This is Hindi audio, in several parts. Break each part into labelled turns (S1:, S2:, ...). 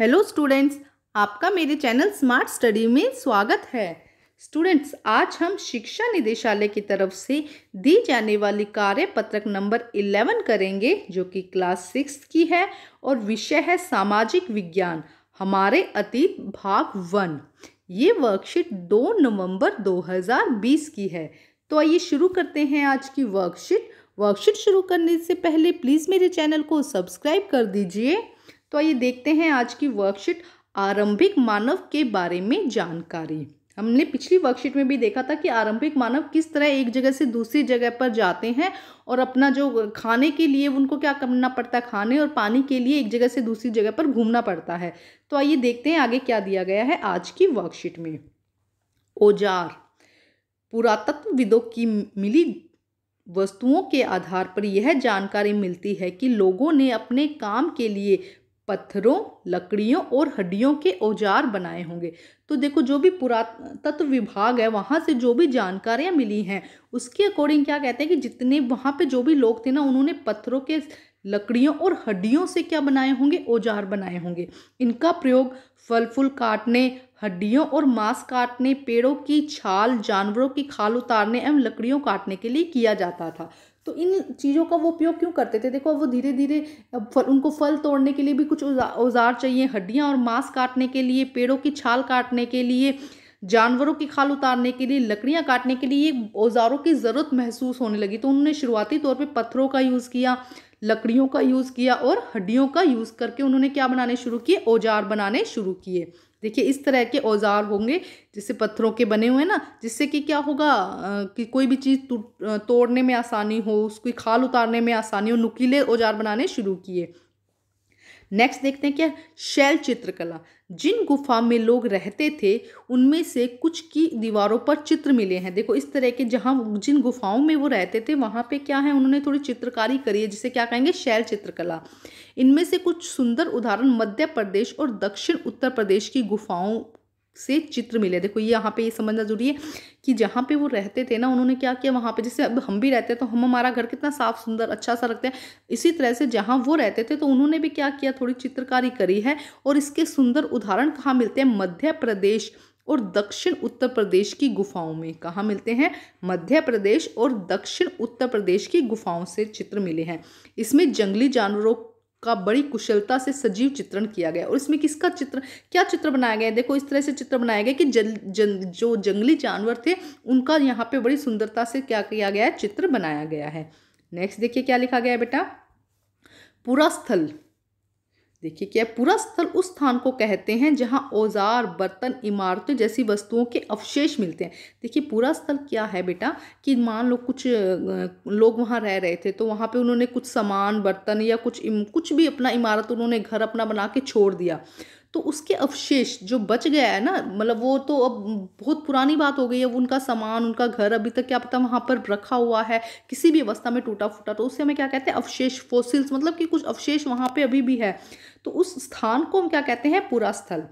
S1: हेलो स्टूडेंट्स आपका मेरे चैनल स्मार्ट स्टडी में स्वागत है स्टूडेंट्स आज हम शिक्षा निदेशालय की तरफ से दी जाने वाली कार्य पत्रक नंबर इलेवन करेंगे जो कि क्लास सिक्स की है और विषय है सामाजिक विज्ञान हमारे अतीत भाग वन ये वर्कशीट दो नवंबर 2020 की है तो आइए शुरू करते हैं आज की वर्कशीट वर्कशीट शुरू करने से पहले प्लीज़ मेरे चैनल को सब्सक्राइब कर दीजिए तो आइए देखते हैं आज की वर्कशीट आरंभिक मानव के बारे में जानकारी हमने पिछली वर्कशीट में भी देखा था कि आरंभिक मानव किस तरह एक जगह से दूसरी जगह पर जाते हैं और अपना जो खाने के लिए उनको क्या करना पड़ता है खाने और पानी के लिए एक जगह से दूसरी जगह पर घूमना पड़ता है तो आइए देखते हैं आगे क्या दिया गया है आज की वर्कशीट में औजार पुरातत्वविदों की मिली वस्तुओं के आधार पर यह जानकारी मिलती है कि लोगों ने अपने काम के लिए पत्थरों लकड़ियों और हड्डियों के औजार बनाए होंगे तो देखो जो भी पुरातत्व विभाग है वहाँ से जो भी जानकारियाँ मिली हैं उसके अकॉर्डिंग क्या कहते हैं कि जितने वहाँ पे जो भी लोग थे ना उन्होंने पत्थरों के लकड़ियों और हड्डियों से क्या बनाए होंगे औजार बनाए होंगे इनका प्रयोग फल फूल काटने हड्डियों और मांस काटने पेड़ों की छाल जानवरों की खाल उतारने एवं लकड़ियों काटने के लिए किया जाता था तो इन चीज़ों का वो उपयोग क्यों करते थे देखो वो धीरे धीरे फल उनको फल तोड़ने के लिए भी कुछ औजार चाहिए हड्डियाँ और मांस काटने के लिए पेड़ों की छाल काटने के लिए जानवरों की खाल उतारने के लिए लकड़ियाँ काटने के लिए औजारों की ज़रूरत महसूस होने लगी तो उन्होंने शुरुआती तौर पर पत्थरों का यूज़ किया लकड़ियों का यूज़ किया और हड्डियों का यूज़ करके उन्होंने क्या बनाने शुरू किए औजार बनाने शुरू किए देखिए इस तरह के औजार होंगे जिससे पत्थरों के बने हुए ना जिससे कि क्या होगा कि कोई भी चीज़ तोड़ने में आसानी हो उसकी खाल उतारने में आसानी हो नुकीले औजार बनाने शुरू किए नेक्स्ट देखते हैं क्या शैल चित्रकला जिन गुफा में लोग रहते थे उनमें से कुछ की दीवारों पर चित्र मिले हैं देखो इस तरह के जहाँ जिन गुफाओं में वो रहते थे वहाँ पे क्या है उन्होंने थोड़ी चित्रकारी करी है जिसे क्या कहेंगे शैल चित्रकला इनमें से कुछ सुंदर उदाहरण मध्य प्रदेश और दक्षिण उत्तर प्रदेश की गुफाओं से चित्र मिले देखो ये यहाँ पे ये समझना जरूरी है कि जहाँ पे वो रहते थे ना उन्होंने क्या किया वहाँ पे जैसे अब हम भी रहते हैं तो हम हमारा घर कितना साफ सुंदर अच्छा सा रखते हैं इसी तरह से जहाँ वो रहते थे तो उन्होंने भी क्या किया थोड़ी चित्रकारी करी है और इसके सुंदर उदाहरण कहाँ मिलते हैं मध्य प्रदेश और दक्षिण उत्तर प्रदेश की गुफाओं में कहाँ मिलते हैं मध्य प्रदेश और दक्षिण उत्तर प्रदेश की गुफाओं से चित्र मिले हैं इसमें जंगली जानवरों का बड़ी कुशलता से सजीव चित्रण किया गया और इसमें किसका चित्र क्या चित्र बनाया गया है देखो इस तरह से चित्र बनाया गया कि जल जन, जो जंगली जानवर थे उनका यहाँ पे बड़ी सुंदरता से क्या किया गया है चित्र बनाया गया है नेक्स्ट देखिए क्या लिखा गया है बेटा पूरा स्थल देखिए क्या पूरा स्थल उस स्थान को कहते हैं जहाँ औजार बर्तन इमारतों जैसी वस्तुओं के अवशेष मिलते हैं देखिए पूरा स्थल क्या है बेटा कि मान लो कुछ लोग वहाँ रह रहे थे तो वहाँ पे उन्होंने कुछ सामान बर्तन या कुछ कुछ भी अपना इमारत उन्होंने घर अपना बना के छोड़ दिया तो उसके अवशेष जो बच गया है ना मतलब वो तो अब बहुत पुरानी बात हो गई है उनका सामान उनका घर अभी तक क्या पता वहाँ पर रखा हुआ है किसी भी अवस्था में टूटा फूटा तो उससे हमें क्या कहते हैं अवशेष फोसिल्स मतलब कि कुछ अवशेष वहाँ पर अभी भी है तो उस स्थान को हम क्या कहते हैं पूरा स्थल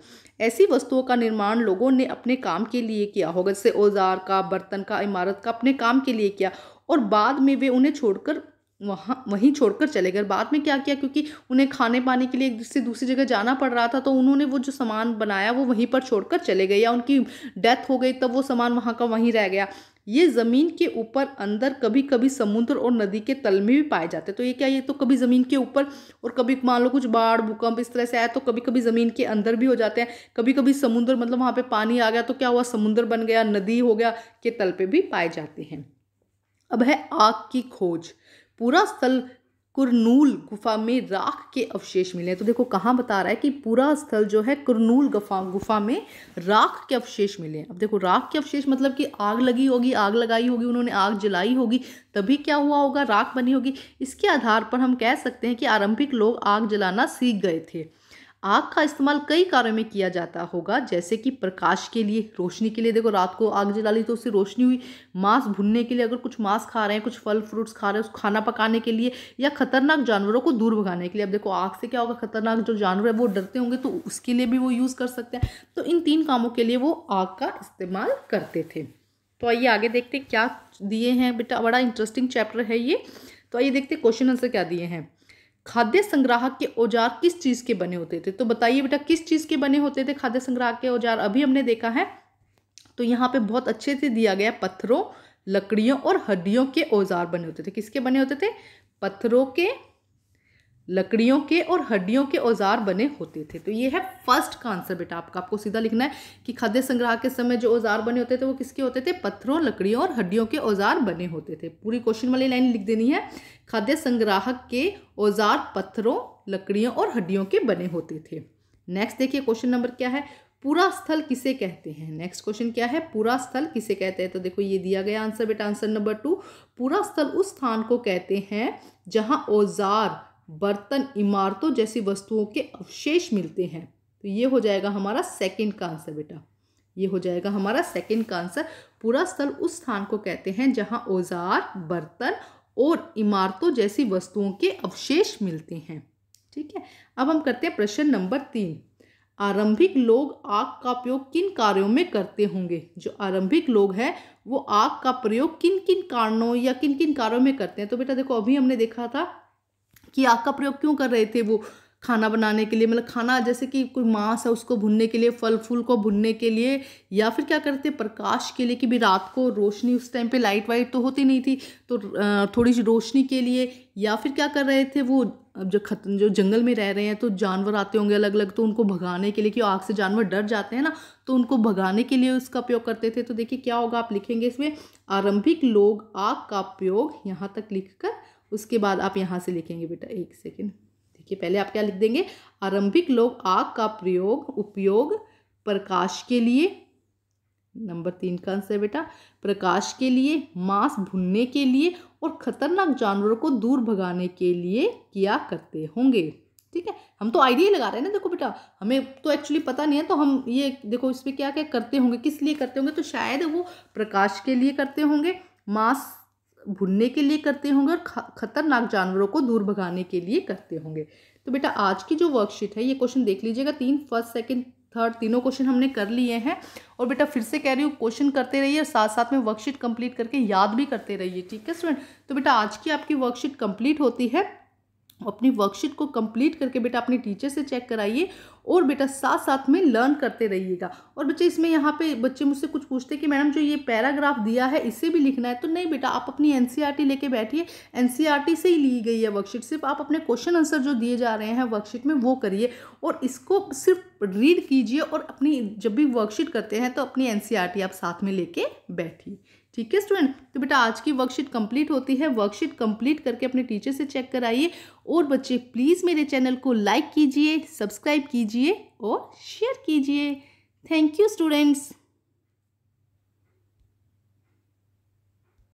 S1: ऐसी वस्तुओं का निर्माण लोगों ने अपने काम के लिए किया होगा जैसे औजार का बर्तन का इमारत का अपने काम के लिए किया और बाद में वे उन्हें छोड़कर वहाँ वहीं छोड़कर चले गए बाद में क्या किया क्योंकि उन्हें खाने पाने के लिए एक से दूसरी जगह जाना पड़ रहा था तो उन्होंने वो जो सामान बनाया वो वहीं पर छोड़कर चले गए या उनकी डेथ हो गई तब वो सामान वहाँ का वहीं रह गया ये ज़मीन के ऊपर अंदर कभी कभी समुद्र और नदी के तल में भी पाए जाते तो ये क्या ये तो कभी ज़मीन के ऊपर और कभी मान लो कुछ बाढ़ भूकंप इस तरह से आया तो कभी कभी ज़मीन के अंदर भी हो जाते हैं कभी कभी समुद्र मतलब वहाँ पे पानी आ गया तो क्या हुआ समुद्र बन गया नदी हो गया के तल पे भी पाए जाते हैं अब है आग की खोज पूरा स्थल कुरनूल गुफा में राख के अवशेष मिले हैं तो देखो कहाँ बता रहा है कि पूरा स्थल जो है कुरनूल गुफा गुफा में राख के अवशेष मिले हैं अब देखो राख के अवशेष मतलब कि आग लगी होगी आग लगाई होगी उन्होंने आग जलाई होगी तभी क्या हुआ होगा राख बनी होगी इसके आधार पर हम कह सकते हैं कि आरंभिक लोग आग जलाना सीख गए थे आग का इस्तेमाल कई कार्यों में किया जाता होगा जैसे कि प्रकाश के लिए रोशनी के लिए देखो रात को आग जला ली तो उससे रोशनी हुई मांस भुनने के लिए अगर कुछ मांस खा रहे हैं कुछ फल फ्रूट्स खा रहे हैं उस खाना पकाने के लिए या खतरनाक जानवरों को दूर भगाने के लिए अब देखो आग से क्या होगा खतरनाक जो जानवर है वो डरते होंगे तो उसके लिए भी वो यूज़ कर सकते हैं तो इन तीन कामों के लिए वो आग का इस्तेमाल करते थे तो आइए आगे देखते क्या दिए हैं बेटा बड़ा इंटरेस्टिंग चैप्टर है ये तो आइए देखते क्वेश्चन आंसर क्या दिए हैं खाद्य संग्राहक के औजार किस चीज़ के बने होते थे तो बताइए बेटा किस चीज़ के बने होते थे खाद्य संग्राहक के औजार अभी हमने देखा है तो यहाँ पे बहुत अच्छे से दिया गया पत्थरों लकड़ियों और हड्डियों के औजार बने होते थे किसके बने होते थे पत्थरों के लकड़ियों के और हड्डियों के औजार बने होते थे तो ये है फर्स्ट का आंसर बेटा आपका आपको सीधा लिखना है कि खाद्य संग्रह के समय जो औजार बने होते थे वो किसके होते थे पत्थरों लकड़ियों और हड्डियों के औजार बने होते थे पूरी क्वेश्चन वाली लाइन लिख देनी है खाद्य संग्राहक के औजार पत्थरों लकड़ियों और हड्डियों के बने होते थे नेक्स्ट देखिए क्वेश्चन नंबर क्या है पूरा स्थल किसे कहते हैं नेक्स्ट क्वेश्चन क्या है पूरा स्थल किसे कहते हैं तो देखो ये दिया गया आंसर बेटा आंसर नंबर टू पूरा स्थल उस स्थान को कहते हैं जहां औजार बर्तन इमारतों जैसी वस्तुओं के अवशेष मिलते हैं तो ये हो जाएगा हमारा सेकंड का आंसर बेटा ये हो जाएगा हमारा सेकंड का आंसर पूरा स्थल उस स्थान को कहते हैं जहाँ औजार बर्तन और इमारतों जैसी वस्तुओं के अवशेष मिलते हैं ठीक है अब हम करते हैं प्रश्न नंबर तीन आरंभिक लोग आग का प्रयोग किन कार्यों में करते होंगे जो आरंभिक लोग हैं वो आग का प्रयोग किन किन कारणों या किन किन कार्यों में करते हैं तो बेटा देखो अभी हमने देखा था कि आग का प्रयोग क्यों कर रहे थे वो खाना बनाने के लिए मतलब खाना जैसे कि कोई मांस है उसको भुनने के लिए फल फूल को भुनने के लिए या फिर क्या करते प्रकाश के लिए कि भी रात को रोशनी उस टाइम पे लाइट वाइट तो होती नहीं थी तो थोड़ी सी रोशनी के लिए या फिर क्या कर रहे थे वो अब जो खत जो जंगल में रह रहे हैं तो जानवर आते होंगे अलग अलग तो उनको भगाने के लिए कि आग से जानवर डर जाते हैं ना तो उनको भगाने के लिए उसका प्रयोग करते थे तो देखिए क्या होगा आप लिखेंगे इसमें आरंभिक लोग आग का प्रयोग यहाँ तक लिख कर उसके बाद आप यहाँ से लिखेंगे बेटा एक सेकेंड देखिए पहले आप क्या लिख देंगे आरंभिक लोग आग का प्रयोग उपयोग प्रकाश के लिए नंबर तीन का आंसर बेटा प्रकाश के लिए मांस भुनने के लिए और खतरनाक जानवरों को दूर भगाने के लिए किया करते होंगे ठीक है हम तो आइडिया लगा रहे हैं ना देखो बेटा हमें तो एक्चुअली पता नहीं है तो हम ये देखो इसमें क्या क्या करते होंगे किस लिए करते होंगे तो शायद वो प्रकाश के लिए करते होंगे मांस भुनने के लिए करते होंगे और खतरनाक जानवरों को दूर भगाने के लिए करते होंगे तो बेटा आज की जो वर्कशीट है ये क्वेश्चन देख लीजिएगा तीन फर्स्ट सेकेंड थर्ड तीनों क्वेश्चन हमने कर लिए हैं और बेटा फिर से कह रही हूँ क्वेश्चन करते रहिए और साथ साथ में वर्कशीट कंप्लीट करके याद भी करते रहिए ठीक है स्टूडेंट तो बेटा आज की आपकी वर्कशीट कंप्लीट होती है अपनी वर्कशीट को कंप्लीट करके बेटा अपने टीचर से चेक कराइए और बेटा साथ साथ में लर्न करते रहिएगा और बच्चे इसमें यहाँ पे बच्चे मुझसे कुछ पूछते हैं कि मैडम जो ये पैराग्राफ दिया है इसे भी लिखना है तो नहीं बेटा आप अपनी एन e लेके बैठिए एन e से ही ली गई है वर्कशीट सिर्फ आप अपने क्वेश्चन आंसर जो दिए जा रहे हैं वर्कशीट में वो करिए और इसको सिर्फ रीड कीजिए और अपनी जब भी वर्कशीट करते हैं तो अपनी एन e आप साथ में लेके बैठिए ठीक है स्टूडेंट तो बेटा आज की वर्कशीट कंप्लीट होती है वर्कशीट कंप्लीट करके अपने टीचर से चेक कराइए और बच्चे प्लीज़ मेरे चैनल को लाइक कीजिए सब्सक्राइब कीजिए और शेयर कीजिए थैंक यू स्टूडेंट्स